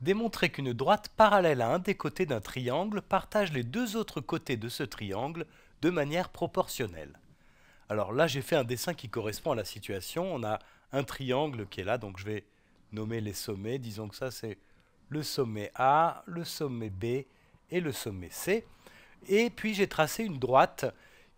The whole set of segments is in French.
Démontrer qu'une droite parallèle à un des côtés d'un triangle partage les deux autres côtés de ce triangle de manière proportionnelle. Alors là, j'ai fait un dessin qui correspond à la situation. On a un triangle qui est là, donc je vais nommer les sommets. Disons que ça, c'est le sommet A, le sommet B et le sommet C. Et puis j'ai tracé une droite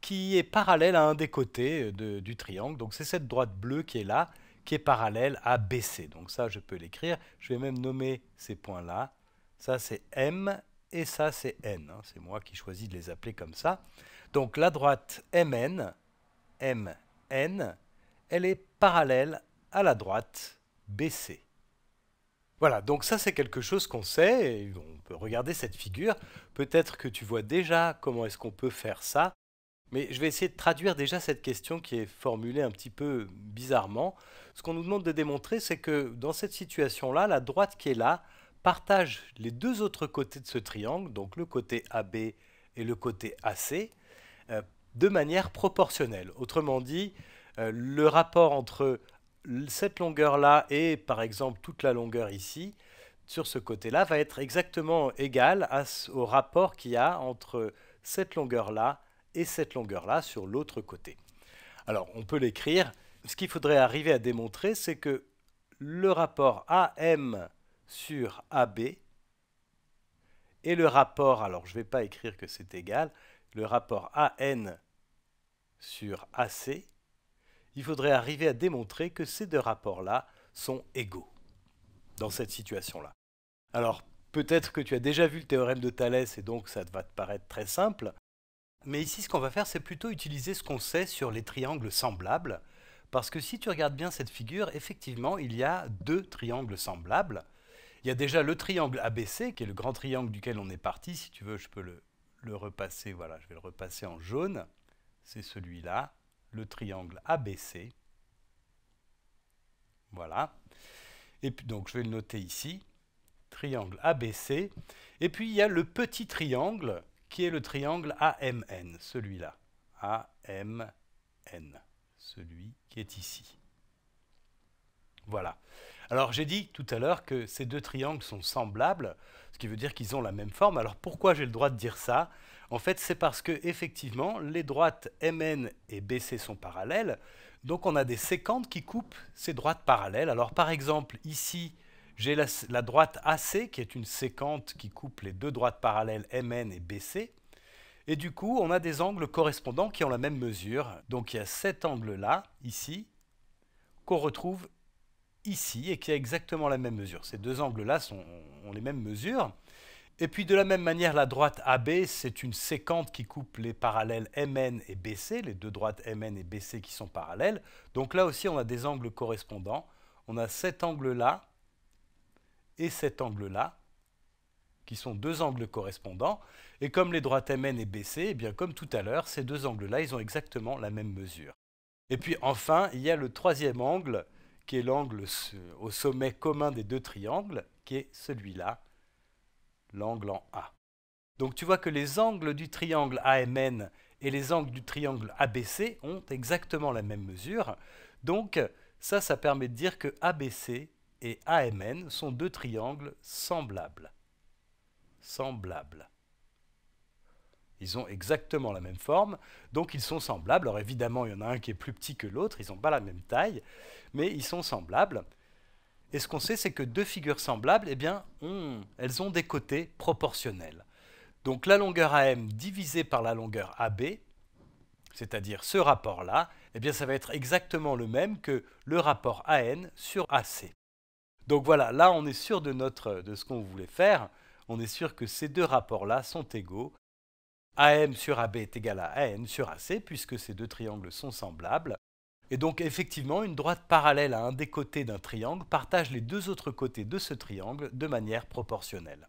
qui est parallèle à un des côtés du triangle. Donc c'est cette droite bleue qui est là qui est parallèle à BC. Donc ça, je peux l'écrire. Je vais même nommer ces points-là. Ça, c'est M et ça, c'est N. Hein. C'est moi qui choisis de les appeler comme ça. Donc la droite MN, MN, elle est parallèle à la droite BC. Voilà, donc ça c'est quelque chose qu'on sait, on peut regarder cette figure. Peut-être que tu vois déjà comment est-ce qu'on peut faire ça mais je vais essayer de traduire déjà cette question qui est formulée un petit peu bizarrement. Ce qu'on nous demande de démontrer, c'est que dans cette situation-là, la droite qui est là partage les deux autres côtés de ce triangle, donc le côté AB et le côté AC, euh, de manière proportionnelle. Autrement dit, euh, le rapport entre cette longueur-là et par exemple toute la longueur ici, sur ce côté-là, va être exactement égal au rapport qu'il y a entre cette longueur-là et cette longueur-là sur l'autre côté. Alors, on peut l'écrire. Ce qu'il faudrait arriver à démontrer, c'est que le rapport AM sur AB et le rapport, alors je ne vais pas écrire que c'est égal, le rapport AN sur AC, il faudrait arriver à démontrer que ces deux rapports-là sont égaux dans cette situation-là. Alors, peut-être que tu as déjà vu le théorème de Thalès et donc ça va te paraître très simple. Mais ici, ce qu'on va faire, c'est plutôt utiliser ce qu'on sait sur les triangles semblables, parce que si tu regardes bien cette figure, effectivement, il y a deux triangles semblables. Il y a déjà le triangle ABC, qui est le grand triangle duquel on est parti. Si tu veux, je peux le, le repasser. Voilà, je vais le repasser en jaune. C'est celui-là, le triangle ABC. Voilà. Et puis, donc, je vais le noter ici. Triangle ABC. Et puis, il y a le petit triangle qui est le triangle AMN, celui-là. AMN, celui qui est ici. Voilà. Alors j'ai dit tout à l'heure que ces deux triangles sont semblables, ce qui veut dire qu'ils ont la même forme. Alors pourquoi j'ai le droit de dire ça En fait, c'est parce que effectivement, les droites MN et BC sont parallèles, donc on a des séquentes qui coupent ces droites parallèles. Alors par exemple, ici, j'ai la, droite AC, qui est une sécante qui coupe les deux droites parallèles MN et BC. Et du coup, on a des angles correspondants qui ont la même mesure. Donc il y a cet angle-là, ici, qu'on retrouve ici et qui a exactement la même mesure. Ces deux angles-là ont les mêmes mesures. Et puis de la même manière, la droite AB, c'est une séquente qui coupe les parallèles MN et BC, les deux droites MN et BC qui sont parallèles. Donc là aussi, on a des angles correspondants. On a cet angle-là et cet angle-là, qui sont deux angles correspondants. Et comme les droites MN et BC, et eh bien comme tout à l'heure, ces deux angles-là, ils ont exactement la même mesure. Et puis enfin, il y a le troisième angle, qui est l'angle au sommet commun des deux triangles, qui est celui-là, l'angle en A. Donc tu vois que les angles du triangle AMN et les angles du triangle ABC ont exactement la même mesure. Donc ça, ça permet de dire que ABC et AMN sont deux triangles semblables. Semblables. Ils ont exactement la même forme, donc ils sont semblables. Alors évidemment, il y en a un qui est plus petit que l'autre, ils n'ont pas la même taille, mais ils sont semblables. Et ce qu'on sait, c'est que deux figures semblables, eh bien, elles ont des côtés proportionnels. Donc la longueur AM divisée par la longueur AB, c'est-à-dire ce rapport-là, eh bien, ça va être exactement le même que le rapport AN sur AC. Donc voilà, là on est sûr de, notre, de ce qu'on voulait faire, on est sûr que ces deux rapports-là sont égaux. AM sur AB est égal à AN sur AC, puisque ces deux triangles sont semblables. Et donc effectivement, une droite parallèle à un des côtés d'un triangle partage les deux autres côtés de ce triangle de manière proportionnelle.